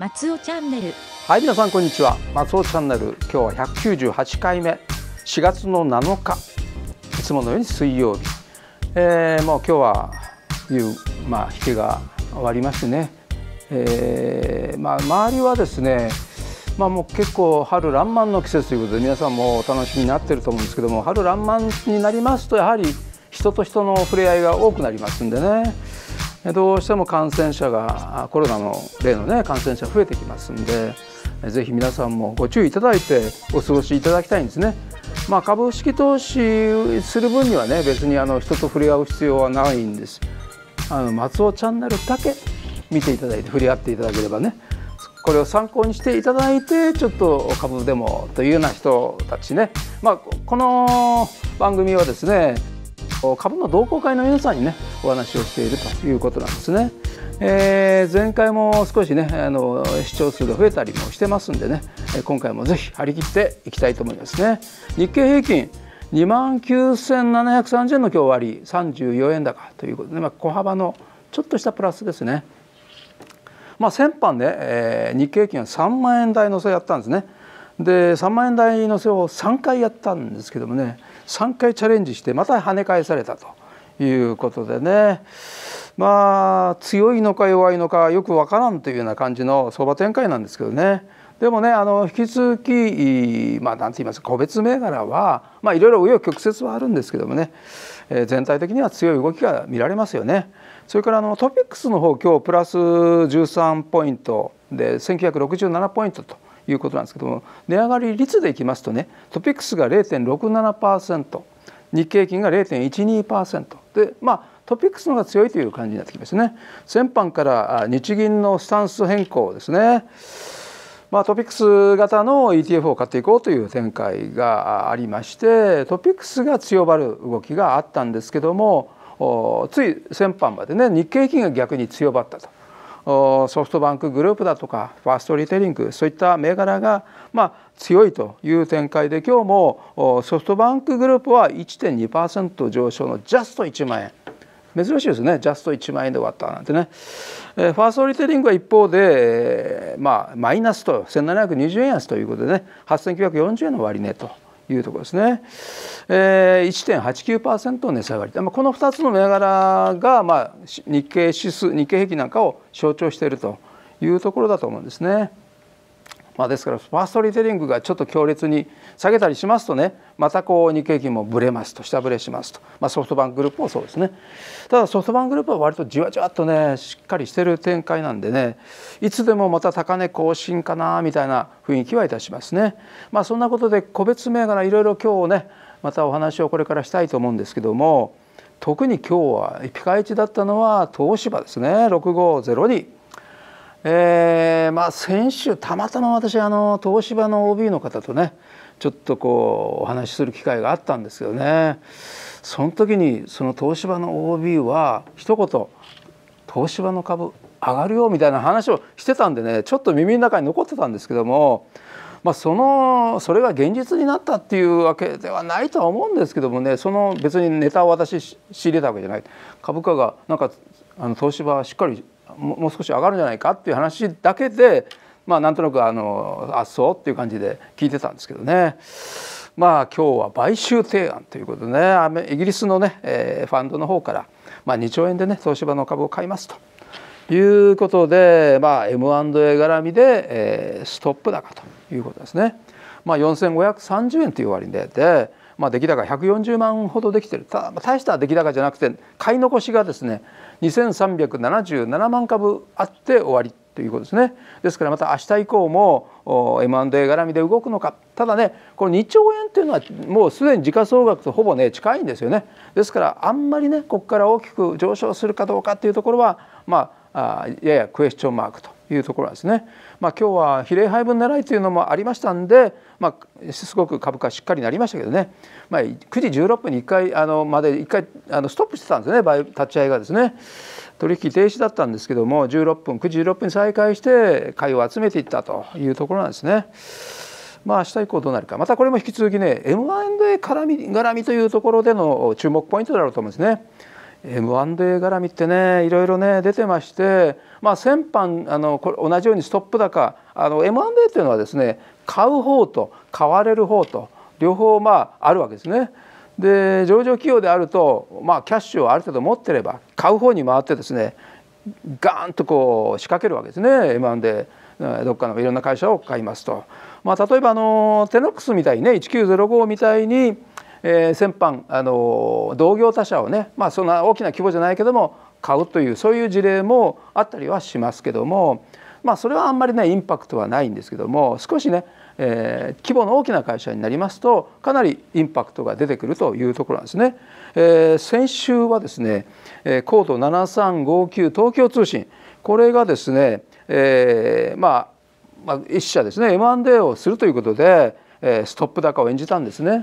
松尾チャンネルはい皆さんこんにちは松尾チャンネル今日は198回目4月の7日いつものように水曜日、えー、もう今日はいうまあ引けが終わりましてね、えー、まあ周りはですねまあ、もう結構春爛漫の季節ということで皆さんもお楽しみになってると思うんですけども春爛漫になりますとやはり人と人の触れ合いが多くなりますんでねどうしても感染者がコロナの例のね感染者増えてきますんでぜひ皆さんもご注意いただいてお過ごしいただきたいんですね。まあ、株式投資する分にはね別にあの人と触れ合う必要はないんですあの松尾チャンネルだけ見ていただいて触れ合っていただければねこれを参考にしていただいてちょっと株でもというような人たちね、まあ、この番組はですね株の同好会の皆さんにねお話をしているということなんですね。えー、前回も少しねあの視聴数が増えたりもしてますんでね今回もぜひ張り切っていきたいと思いますね。日経平均2万9730円の今日割34円高ということで、まあ、小幅のちょっとしたプラスですね。まあ、先般で、えー、日経平均は3万円台のせやったんですね。で3万円台のせを3回やったんですけどもね3回チャレンジしてまた跳ね返されたということでねまあ強いのか弱いのかよくわからんというような感じの相場展開なんですけどね。でもねあの引き続き、まあ、なんて言います個別銘柄は、まあ、いろいろ紆余曲折はあるんですけどもね、えー、全体的には強い動きが見られますよね。それからあのトピックスの方今日プラス13ポイントで1967ポイントと。いうことなんですけども値上がり率でいきますとねトピックスが0.67%日経平均が0.12%でまあトピックスの方が強いという感じになってきますね先般から日銀のスタンス変更ですねまあ、トピックス型の ETF を買っていこうという展開がありましてトピックスが強まる動きがあったんですけどもつい先般までね日経平均が逆に強まったとソフトバンクグループだとかファーストリテイリングそういった銘柄がまあ強いという展開で今日もソフトバンクグループは1.2%上昇のジャスト1万円珍しいですねジャスト1万円で終わったなんてね、ファーストリテイリングは一方で、まあ、マイナスと1720円安ということでね8940円の割値と。いうところですね。えー、1.89%値下がり、まあ、この2つの銘柄が、まあ、日経指数日経平均なんかを象徴しているというところだと思うんですね。まあ、ですからファーストリテリングがちょっと強烈に下げたりしますとねまたこう日経金もぶれますと下振れしますと、まあ、ソフトバンクグループもそうですねただソフトバンクグループは割とじわじわっとねしっかりしてる展開なんでねいつでもまた高値更新かなみたいな雰囲気はいたしますね。まあ、そんなことで個別銘柄いろいろ今日ねまたお話をこれからしたいと思うんですけども特に今日はピカイチだったのは東芝ですね6502。えーまあ、先週たまたま私あの東芝の OB の方とねちょっとこうお話しする機会があったんですけどねその時にその東芝の OB は一言「東芝の株上がるよ」みたいな話をしてたんでねちょっと耳の中に残ってたんですけども、まあ、そのそれが現実になったっていうわけではないとは思うんですけどもねその別にネタを私仕入れたわけじゃない株価がなんかあの東芝はしっかりもう少し上がるんじゃないかっていう話だけでまあなんとなくあのあそうっていう感じで聞いてたんですけどね。まあ今日は買収提案ということでねイギリスのね、えー、ファンドの方から、まあ、2兆円でね東芝の株を買いますということで、まあ、M&A 絡みで、えー、ストップ高ということですね。まあ、4530円という割ででまあ、出来高140万ほどできてるた大した出来高じゃなくて買い残しがですね2377万株あって終わりということですねですからまた明日以降も M&A 絡みで動くのかただねこの2兆円というのはもうすでに時価総額とほぼね近いんですよねですからあんまりねここから大きく上昇するかどうかっていうところはまあややクエスチョンマークというところですね。まあ、今日は比例配分狙いというのもありましたんで、まあ、すごく株価しっかりなりましたけどね、まあ、9時16分に1回あのまで1回あのストップしてたんですね場合立ち合いがですね取引停止だったんですけども16分9時16分に再開して買いを集めていったというところなんですね。まあ明日以降どうなるかまたこれも引き続きね M&A 絡み絡みというところでの注目ポイントだろうと思うんですね。M&A 絡みってねいろいろね出てまして、まあ、先般あのこれ同じようにストップ高あの M&A というのはですね買う方と買われる方と両方まああるわけですね。で上場企業であると、まあ、キャッシュをある程度持ってれば買う方に回ってですねガーンとこう仕掛けるわけですね M&A どっかのいろんな会社を買いますと。まあ、例えばあのテノックスみたいにね1905みたいにえー、先般あの同業他社をね、まあ、そんな大きな規模じゃないけども買うというそういう事例もあったりはしますけども、まあ、それはあんまりねインパクトはないんですけども少しね、えー、規模の大きな会社になりますとかなりインパクトが出てくるというところなんですね。えー、先週はですね、ー、高度7359東京通信これがですね、えー、まあ、まあ、一社ですね M&A をするということで、えー、ストップ高を演じたんですね。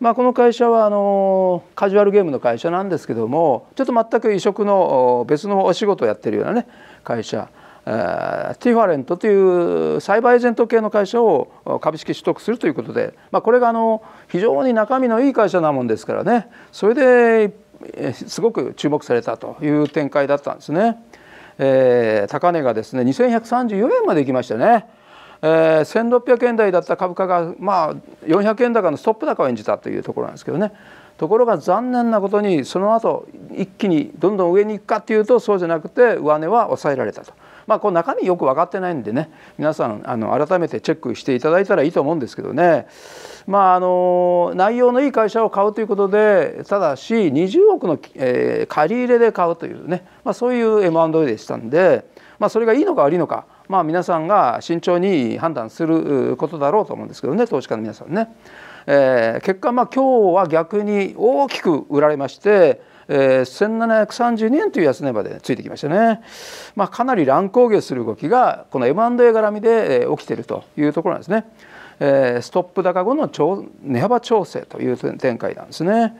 まあ、この会社はあのカジュアルゲームの会社なんですけどもちょっと全く異色の別のお仕事をやってるようなね会社ティファレントというサイバーエージェント系の会社を株式取得するということで、まあ、これがあの非常に中身のいい会社なもんですからねそれですごく注目されたという展開だったんですね。えー、高値がですね2134円まで行きましたね。えー、1600円台だった株価が、まあ、400円高のストップ高を演じたというところなんですけどねところが残念なことにその後一気にどんどん上に行くかというとそうじゃなくて上値は抑えられたと。まあ、この中身よく分かってないんでね皆さんあの改めてチェックしていただいたらいいと思うんですけどね、まあ、あの内容のいい会社を買うということでただし20億の、えー、借り入れで買うというね、まあ、そういう M&A でしたんで、まあ、それがいいのか悪いのかまあ、皆さんが慎重に判断することだろうと思うんですけどね投資家の皆さんね。えー、結果、まあ、今日は逆に大きく売られまして、えー、1732円という安値までついてきましたね、まあ、かなり乱高下する動きがこの M&A 絡みで、えー、起きているというところなんですね。えー、ストップ高後の値幅調整という展開なんですね。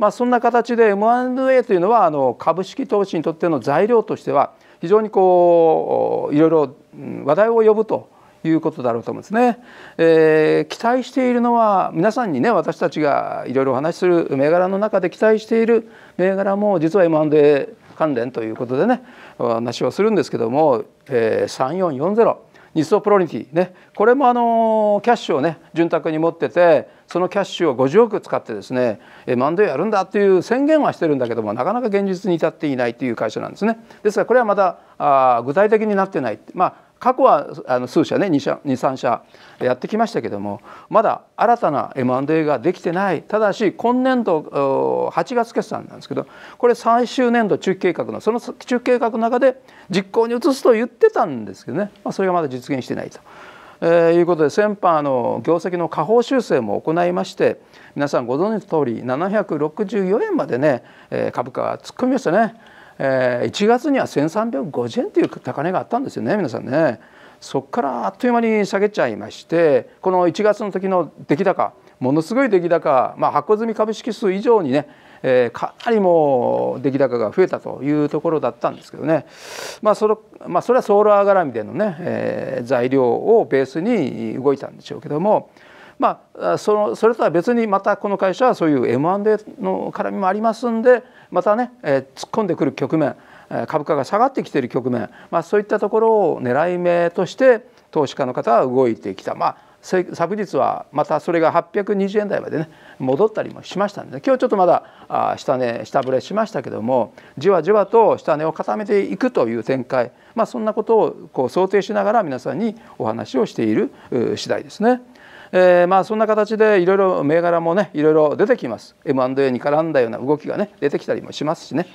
まあ、そんな形で M&A というのはあの株式投資にとっての材料としては非常にこういろいろ話題を呼ぶということだろうと思うんですね、えー、期待しているのは皆さんにね私たちがいろいろお話しする銘柄の中で期待している銘柄も実は M&A 関連ということでねお話をするんですけども、えー、3440日ソプロニティねこれもあのキャッシュをね潤沢に持っててそのキャッシュを50億使ってですね M&A やるんだっていう宣言はしてるんだけどもなかなか現実に至っていないという会社なんですねですがこれはまだあ具体的になってないまあ過去はあの数社ね23社やってきましたけどもまだ新たな M&A ができてないただし今年度8月決算なんですけどこれ最終年度中期計画のその中期計画の中で実行に移すと言ってたんですけどね、まあ、それがまだ実現してないと。えー、いうことで先般の業績の下方修正も行いまして皆さんご存知の通り764円までね、えー、株価が突っ込みましたね。1月には1350円という高値があったんですよね皆さんね。そこからあっという間に下げちゃいましてこの1月の時の出来高ものすごい出来高、まあ、発行済み株式数以上にね、えー、かなりもう出来高が増えたというところだったんですけどね、まあそれまあ、それはソーラー絡みでのね、えー、材料をベースに動いたんでしょうけども。まあ、そのそれとは別にまたこの会社はそういう M&A の絡みもありますんでまたね、えー、突っ込んでくる局面株価が下がってきている局面、まあ、そういったところを狙い目として投資家の方は動いてきた。まあ昨日はまたそれが820円台までね戻ったりもしましたので、ね、今日ちょっとまだ下値下振れしましたけどもじわじわと下値を固めていくという展開、まあ、そんなことをこう想定しながら皆さんにお話をしている次第ですね。えー、まあそんな形でいろいろ銘柄もねいろいろ出てきます M&A に絡んだような動きがね出てきたりもしますしね。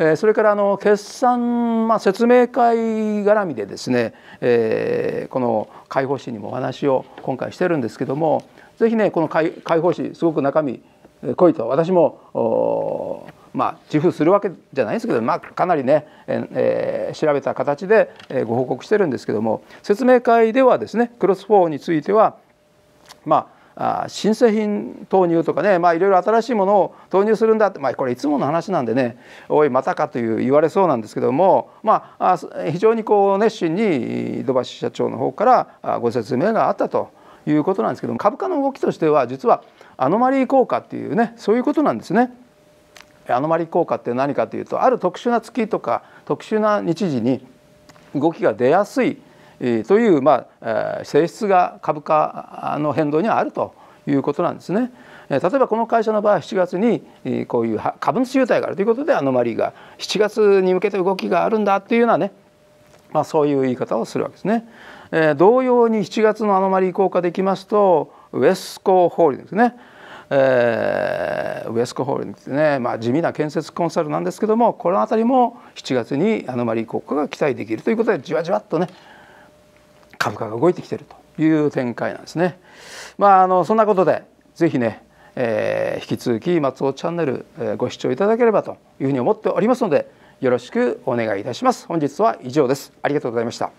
えー、それからあの決算、まあ、説明会絡みでですね、えー、この解放誌にもお話を今回してるんですけども是非ねこの解放誌すごく中身濃いと私もまあ自負するわけじゃないんですけど、まあ、かなりね、えー、調べた形でご報告してるんですけども説明会ではですねクロス4についてはまあ新製品投入とかねまあいろいろ新しいものを投入するんだってまあこれいつもの話なんでねおいまたかという言われそうなんですけどもまあ非常にこう熱心に土橋社長の方からご説明があったということなんですけども株価の動きとしては実はアノマリー効果っていうねそういうことなんですね。アノマリ効果って何かというとある特殊な月とか特殊な日時に動きが出やすいという、まあ、性質が株価の変動にはあるということなんですね。例えばこの会社の場合7月にこういう株主優待があるということでアノマリーが7月に向けて動きがあるんだというようなね、まあ、そういう言い方をするわけですね。同様に7月のアノマリー効果でいきますとウェスコホールディングスねえー、ウエスコホールデね、まあ、地味な建設コンサルなんですけどもこの辺りも7月にアノマリー効果が期待できるということでじわじわっとね株価が動いてきているという展開なんですね。まあ、あのそんなことでぜひね、えー、引き続き松尾チャンネル、えー、ご視聴いただければというふうに思っておりますのでよろしくお願いいたします。本日は以上です。ありがとうございました。